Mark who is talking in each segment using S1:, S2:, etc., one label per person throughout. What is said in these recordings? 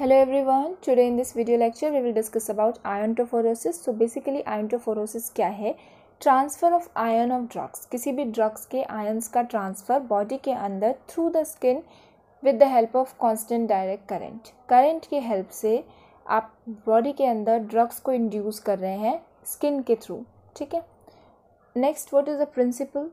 S1: hello everyone today in this video lecture we will discuss about ion trophoresis so basically ion trophoresis क्या है transfer of ion of drugs किसी भी drugs के ions का transfer body के अंदर through the skin with the help of constant direct current current की help से आप बॉडी के अंदर ड्रग्स को इंड्यूस कर रहे हैं स्किन के थ्रू ठीक है next what is the principle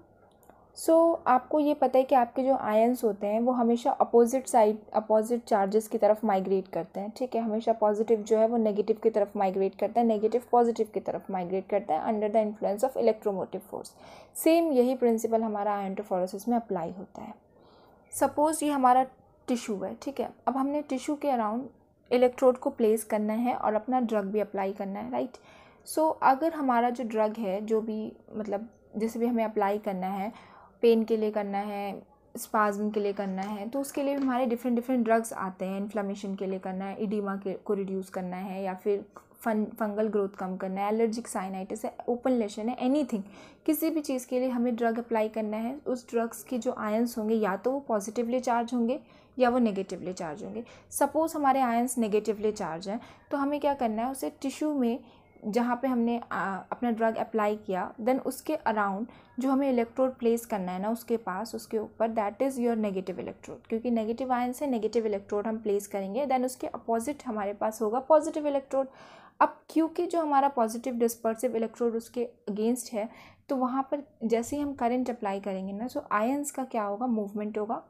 S1: so so, आपको ये पता है कि आपके जो आयन्स होते हैं वो हमेशा अपोजिट साइड अपोजिट चार्जेस की तरफ माइग्रेट करते हैं ठीक है हमेशा पॉजिटिव जो है वो नेगेटिव की तरफ माइग्रेट करता है नेगेटिव पॉजिटिव की तरफ माइग्रेट करता है under the influence of electromotive force same यही प्रिंसिपल हमारा आयन में अप्लाई होता है सपोज़ ये हमारा टिशू है ठीक है अब हमने टिशू के अराउंड इलेक्ट्रोड को प्लेस करना है और अपना ड्रग भी अप्लाई करना है राइट सो so, अगर हमारा जो ड्रग है जो भी मतलब जिसे भी हमें अप्लाई करना है पेन के लिए करना है स्पाजम के लिए करना है तो उसके लिए हमारे डिफरेंट डिफरेंट ड्रग्स आते हैं इन्फ्लामेशन के लिए करना है इडीमा के को रिड्यूस करना है या फिर फन फंगल ग्रोथ कम करना है एलर्जिक साइनाइटिस है ओपन लेशन है एनीथिंग किसी भी चीज़ के लिए हमें ड्रग अप्लाई करना है उस ड्रग्स के जो आयंस होंगे या तो वो पॉजिटिवली चार्ज होंगे या वो नेगेटिवली चार्ज होंगे सपोज़ हमारे आयंस नेगेटिवली चार्ज हैं तो हमें क्या करना है उसे टिश्यू में जहाँ पे हमने आ, अपना ड्रग अप्लाई किया देन उसके अराउंड जो हमें इलेक्ट्रोड प्लेस करना है ना उसके पास उसके ऊपर that is your negative electrode क्योंकि नेगेटिव आयन से नेगेटिव इलेक्ट्रोड हम प्लेस करेंगे देन उसके अपोजिट हमारे पास होगा पॉजिटिव इलेक्ट्रोड अब क्योंकि जो हमारा पॉजिटिव डिस्पर्सिव इलेक्ट्रोड उसके अगेंस्ट है तो वहाँ पर जैसे ही हम करंट अप्लाई करेंगे ना सो आयंस का क्या होगा मूवमेंट होगा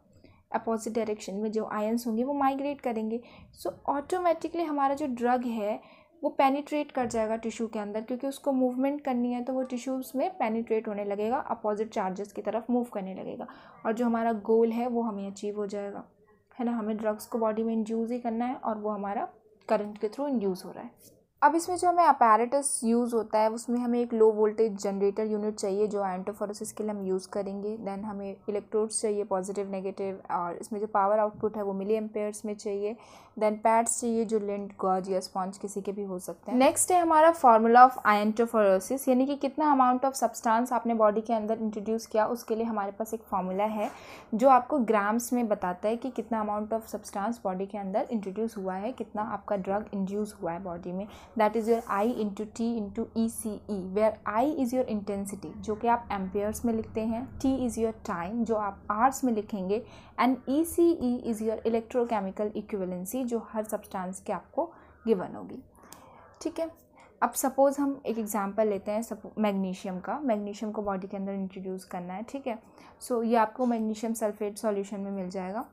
S1: अपोजिट डायरेक्शन में जो आयन्स होंगे वो माइग्रेट करेंगे सो so, ऑटोमेटिकली हमारा जो ड्रग है वो पेनिट्रेट कर जाएगा टिश्यू के अंदर क्योंकि उसको मूवमेंट करनी है तो वो टिश्यूज़ में पेनिट्रेट होने लगेगा अपोजिट चार्जेस की तरफ मूव करने लगेगा और जो हमारा गोल है वो हमें अचीव हो जाएगा है ना हमें ड्रग्स को बॉडी में इंड्यूज़ ही करना है और वो हमारा करंट के थ्रू इंड्यूज़ हो रहा है अब इसमें जो हमें अपैरेटस यूज़ होता है उसमें हमें एक लो वोल्टेज जनरेटर यूनिट चाहिए जो एंटोफोरोसिस के लिए हम यूज़ करेंगे देन हमें इलेक्ट्रोड्स चाहिए पॉजिटिव नेगेटिव और इसमें जो पावर आउटपुट है वो मिली एम्पेयर्स में चाहिए देन पैड्स चाहिए जो लिंट गॉज या स्पॉन्ज किसी के भी हो सकते हैं नेक्स्ट है हमारा फार्मूला ऑफ एंटोफोरोसिस यानी कि कितना अमाउंट ऑफ सब्सटांस आपने बॉडी के अंदर इंट्रोड्यूस किया उसके लिए हमारे पास एक फार्मूला है जो आपको ग्राम्स में बताता है कि कितना अमाउंट ऑफ सब्सटांस बॉडी के अंदर इंट्रोड्यूस हुआ है कितना आपका ड्रग इंड्यूस हुआ है बॉडी में that is your I into T into E C E where I is your intensity जो कि आप एम्पेयर्स में लिखते हैं टी इज़ योर टाइम जो आप आर्ट्स में लिखेंगे and E C E is your electrochemical equivalency जो हर सब्सटेंस के आपको गिवन होगी ठीक है अब सपोज़ हम एक एग्ज़ाम्पल लेते हैं सपो मैग्नीशियम का मैग्नीशियम को बॉडी के अंदर इंट्रोड्यूस करना है ठीक है सो so, ये आपको मैग्नीशियम सल्फेट सॉल्यूशन में मिल जाएगा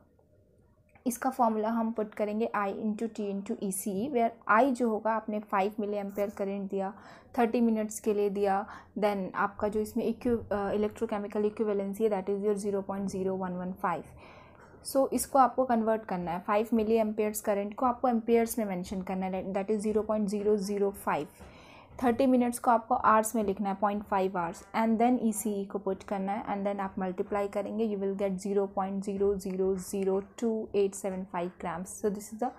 S1: इसका फॉर्मूला हम पुट करेंगे I into T into E C where I जो होगा आपने फाइव मिली एम्पेयर करेंट दिया थर्टी मिनट्स के लिए दिया देन आपका जो इसमें इलेक्ट्रोकेमिकल इक्वेलेंसी है that is your zero point zero one one five so इसको आपको कन्वर्ट करना है फाइव मिली एम्पेयर्स करेंट को आपको एम्पेयर्स में मैंशन करना है that is zero point zero zero five thirty minutes को आपको आवर्स में लिखना है point five hours and then E C E को पुट करना है एंड देन आप मल्टीप्लाई करेंगे you will get zero point zero zero zero two eight seven five grams so this is the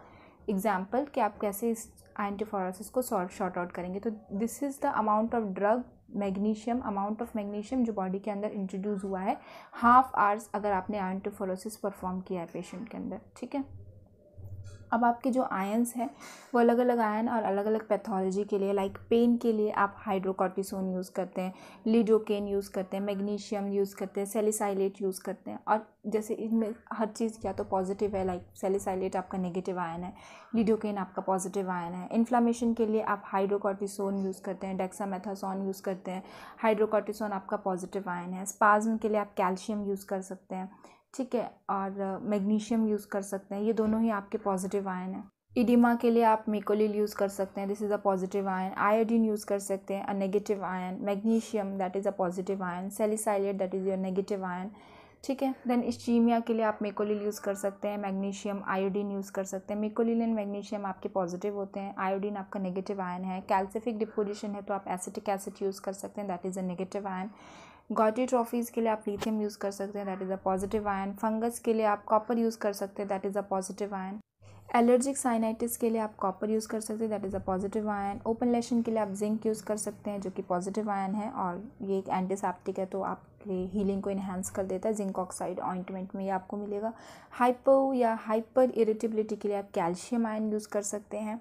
S1: example कि आप कैसे इस एंटीफोरासिस को सॉल्व शॉर्ट आउट करेंगे तो this is the amount of drug magnesium amount of magnesium जो body के अंदर इंट्रोड्यूस हुआ है हाफ आवर्स अगर आपने एंटीफोरोसिस परफॉर्म किया है पेशेंट के अंदर ठीक है अब आपके जो आयंस हैं वो अलग अलग आयन और अलग अलग पैथोलॉजी के लिए लाइक पेन के लिए आप हाइड्रोकॉर्टिसोन यूज़ करते हैं लिडोकेन यूज़ करते हैं मैग्नीशियम यूज़ करते हैं सेलिसाइलेट यूज़ करते हैं और जैसे इनमें हर चीज़ क्या तो पॉजिटिव है लाइक सेलिसाइलेट आपका नेगेटिव आयन है लिडोकेन आपका पॉजिटिव आयन है इन्फ्लामेशन के लिए आप हाइड्रोकॉर्टिसोन यूज़ करते हैं डेक्सामेथासोन यूज़ करते हैं हाइड्रोकॉर्टिसोन आपका पॉजिटिव आयन है स्पाज्म के लिए आप कैल्शियम यूज़ कर सकते हैं ठीक है और मैग्नीशियम यूज़ कर सकते हैं ये दोनों ही आपके पॉजिटिव आयन हैं इडिमा के लिए आप मेकोलिल यूज़ कर सकते हैं this is a positive ion iodine use कर सकते हैं a negative ion magnesium that is a positive ion salicylate that is your negative ion ठीक है देन इस्टीमिया के लिए आप मेकोलिल यूज़ कर सकते हैं मैग्नीशियम आयोडीन यूज़ कर सकते हैं मेकोलिल एंड मैग्नीशियम आपके पॉजिटिव होते हैं आयोडीन आपका नेगेटिव आयन है कैल्सिफिक डिपोजिशन है तो आप एसिटिक एसिड यूज़ कर सकते हैं that is a negative ion gouty tophi के लिए आप लिथियम यूज़ कर सकते हैं that is a positive ion fungus के लिए आप कॉपर यूज़ कर सकते हैं that is a positive ion allergic sinusitis के लिए आप कॉपर यूज़ कर सकते हैं that is a positive ion open lesion के लिए आप जिंक यूज़ कर सकते हैं जो कि पॉजिटिव आयन है और ये एक एंटीसेप्टिक है तो आपके हीलिंग को इन्हेंस कर देता है जिंक ऑक्साइड ऑइंटमेंट में ये आपको मिलेगा हाइपो या हाइपर इरिटेबिलिटी के लिए आप कैल्शियम आयन यूज़ कर सकते हैं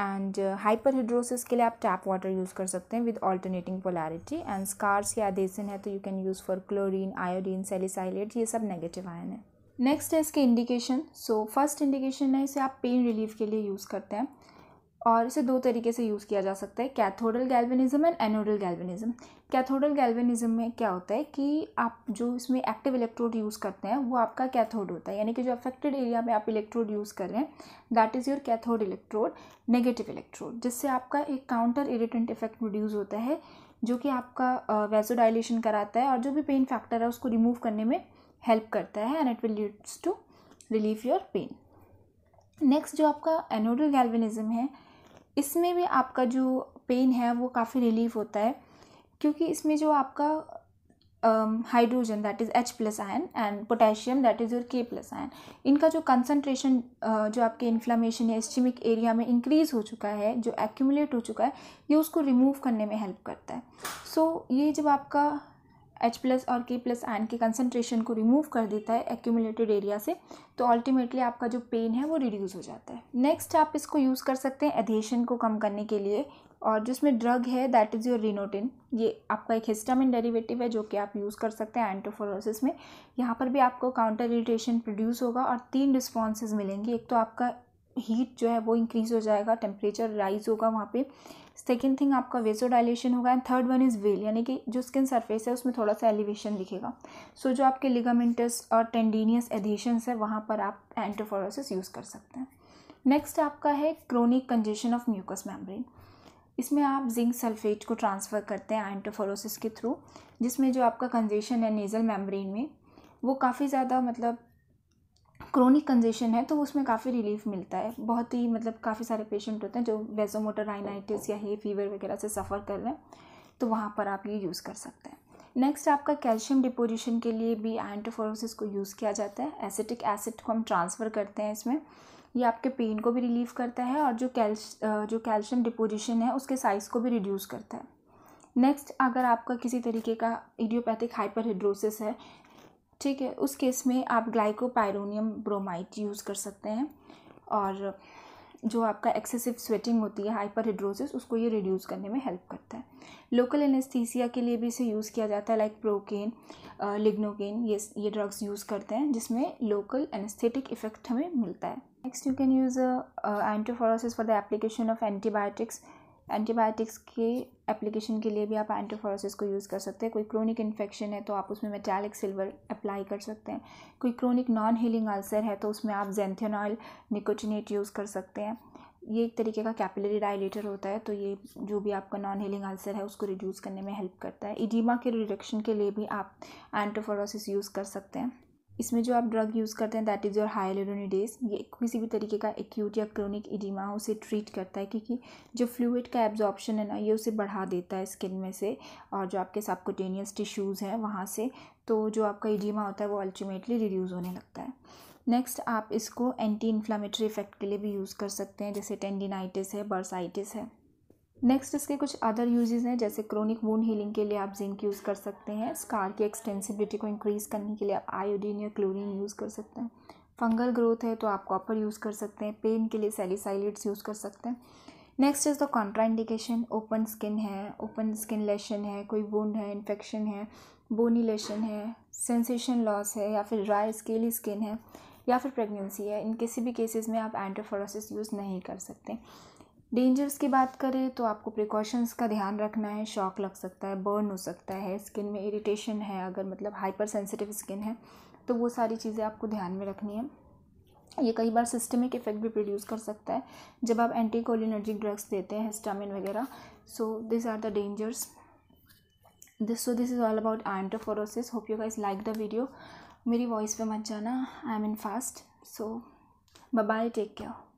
S1: एंड हाइपरहिड्रोसिस uh, के लिए आप टैप वाटर यूज़ कर सकते हैं with alternating polarity and scars या एडेसन है तो you can use for chlorine iodine salicylate ये सब नेगेटिव आयन है नेक्स्ट है इसके इंडिकेशन सो फर्स्ट इंडिकेशन है इसे आप पेन रिलीफ के लिए यूज़ करते हैं और इसे दो तरीके से यूज़ किया जा सकता है कैथोडल गैल्वेनिज्म एंड एनोडल गैल्वेनिज्म कैथोडल गैल्वेनिज्म में क्या होता है कि आप जो इसमें एक्टिव इलेक्ट्रोड यूज़ करते हैं वो आपका कैथोड होता है यानी कि जो अफेक्टेड एरिया में आप इलेक्ट्रोड यूज़ कर रहे हैं that is your cathode electrode negative electrode जिससे आपका एक काउंटर इरिटेंट इफेक्ट प्रोड्यूस होता है जो कि आपका वेजोडाइलेशन कराता है और जो भी पेन फैक्टर है उसको रिमूव करने में हेल्प करता है and it will leads to relieve your pain next जो आपका एनोडल गैल्वेनिज्म है इसमें भी आपका जो पेन है वो काफ़ी रिलीफ होता है क्योंकि इसमें जो आपका hydrogen that is H plus ion and potassium that is your K plus ion इनका जो कंसनट्रेशन uh, जो आपके इन्फ्लामेशन या इस्टमिक एरिया में इंक्रीज़ हो चुका है जो एक्यूमुलेट हो चुका है ये उसको रिमूव करने में हेल्प करता है सो so, ये जब आपका एच प्लस और के प्लस आयन के कंसनट्रेशन को रिमूव कर देता है एक्यूमुलेटेड एरिया से तो अल्टीमेटली आपका जो पेन है वो रिड्यूस हो जाता है नेक्स्ट आप इसको यूज़ कर सकते हैं एधेशन को कम करने के लिए और जिसमें ड्रग है दैट इज़ योर रिनोटिन ये आपका एक हिस्टामिन डेरिवेटिव है जो कि आप यूज़ कर सकते हैं एंटोफोरोसिस में यहाँ पर भी आपको काउंटर इरीटेशन प्रोड्यूस होगा और तीन रिस्पॉन्सेज मिलेंगे एक तो आपका हीट जो है वो इंक्रीज़ हो जाएगा टेम्परेचर राइज होगा वहाँ पे सेकेंड थिंग आपका वेजो डायलेशन होगा and third one is well यानी कि जो स्किन सरफेस है उसमें थोड़ा सा एलिवेशन दिखेगा सो so, जो आपके लिगामेंटस और टेंडीनियस एधेशंस है वहाँ पर आप एंटोफोरोसिस यूज़ कर सकते हैं नेक्स्ट आपका है chronic congestion of mucous membrane इसमें आप जिंक सल्फेट को ट्रांसफ़र करते हैं एंटोफोरोसिस के थ्रू जिसमें जो आपका कंजेशन है नेज़ल मेम्ब्रेन में वो काफ़ी ज़्यादा मतलब क्रोनिक कंजेशन है तो उसमें काफ़ी रिलीफ मिलता है बहुत ही मतलब काफ़ी सारे पेशेंट होते हैं जो वेजोमोटर राइनाइटिस या हे फीवर वगैरह से सफ़र कर रहे हैं तो वहाँ पर आप ये यूज़ कर सकते हैं नेक्स्ट आपका कैल्शियम डिपोजिशन के लिए भी एंटोफोरोसिस को यूज़ किया जाता है एसिटिक एसिड को हम ट्रांसफ़र करते हैं इसमें ये आपके पेन को भी रिलीव करता है और जो कैल्श जो कैल्शियम डिपोजिशन है उसके साइज़ को भी रिड्यूस करता है नेक्स्ट अगर आपका किसी तरीके का इडियोपैथिक हाइपरहिड्रोसिस है ठीक है उस केस में आप ग्लाइकोपायरोनियम ब्रोमाइड यूज़ कर सकते हैं और जो आपका एक्सेसिव स्वेटिंग होती है हाइपर हिड्रोसिस उसको ये रिड्यूस करने में हेल्प करता है लोकल एनेस्थीसिया के लिए भी इसे यूज़ किया जाता है लाइक प्रोकेन लिग्नोकेन ये ये ड्रग्स यूज़ करते हैं जिसमें लोकल एनेस्थेटिक इफेक्ट हमें मिलता है next you can use iontophoresis for the application of antibiotics antibiotics के एप्लीकेशन के लिए भी आप एंटोफोरोसिस को यूज़ कर सकते हैं कोई क्रोनिक इन्फेक्शन है तो आप उसमें मेटालिक सिल्वर अप्लाई कर सकते हैं कोई क्रोनिक नॉन हीलिंग अल्सर है तो उसमें आप ऑयल निकोटिनेट यूज़ कर सकते हैं ये एक तरीके का कैपिलरी डायलेटर होता है तो ये जो भी आपका नॉन हीलिंग अल्सर है उसको रिड्यूस करने में हेल्प करता है इडीमा के रिडक्शन के लिए भी आप एंटोफोरोसिस यूज़ कर सकते हैं इसमें जो आप ड्रग यूज़ करते हैं दैट इज़ योर हाइलोरोनिडेज ये किसी भी तरीके का एक्यूट या क्रोनिक इडिमा उसे ट्रीट करता है क्योंकि जो फ्लूड का एब्जॉर्प्शन है ना ये उसे बढ़ा देता है स्किन में से और जो आपके सबकोटेनियस टिश्यूज़ हैं वहाँ से तो जो आपका इडिमा होता है वो अल्टीमेटली रिड्यूज़ होने लगता है नेक्स्ट आप इसको एंटी इन्फ्लामेटरी इफेक्ट के लिए भी यूज़ कर सकते हैं जैसे टेंडिनाइटिस है बर्साइटिस है नेक्स्ट इसके कुछ अदर यूजेज़ हैं जैसे क्रोनिक वून हीलिंग के लिए आप जिंक यूज़ कर सकते हैं स्कार की एक्सटेंसिबिलिटी को इंक्रीज़ करने के लिए आप आयोडीन या क्लोरीन यूज़ कर सकते हैं फंगल ग्रोथ है तो आप कॉपर यूज़ कर सकते हैं पेन के लिए सेलिसाइलिट्स यूज़ कर सकते हैं next is the contraindication open skin है ओपन स्किन लेशन है कोई वुंड है इन्फेक्शन है बोनी लेशन है सेंसेशन लॉस है या फिर ड्राई स्केली स्किन है या फिर प्रेगनेंसी है इन किसी भी केसेस में आप एंटोफोरोसिस यूज़ नहीं कर सकते डेंजर्स की बात करें तो आपको प्रिकॉशंस का ध्यान रखना है शॉक लग सकता है बर्न हो सकता है स्किन में इरिटेशन है अगर मतलब हाइपर सेंसिटिव स्किन है तो वो सारी चीज़ें आपको ध्यान में रखनी है ये कई बार सिस्टमिक इफेक्ट भी प्रोड्यूस कर सकता है जब आप एंटी कोलिनर्जिक ड्रग्स देते हैं हिस्टामिन वगैरह so this are the dangers this so this is all about iontophoresis hope you guys like the video मेरी वॉइस पे मत जाना I am in fast so bye take care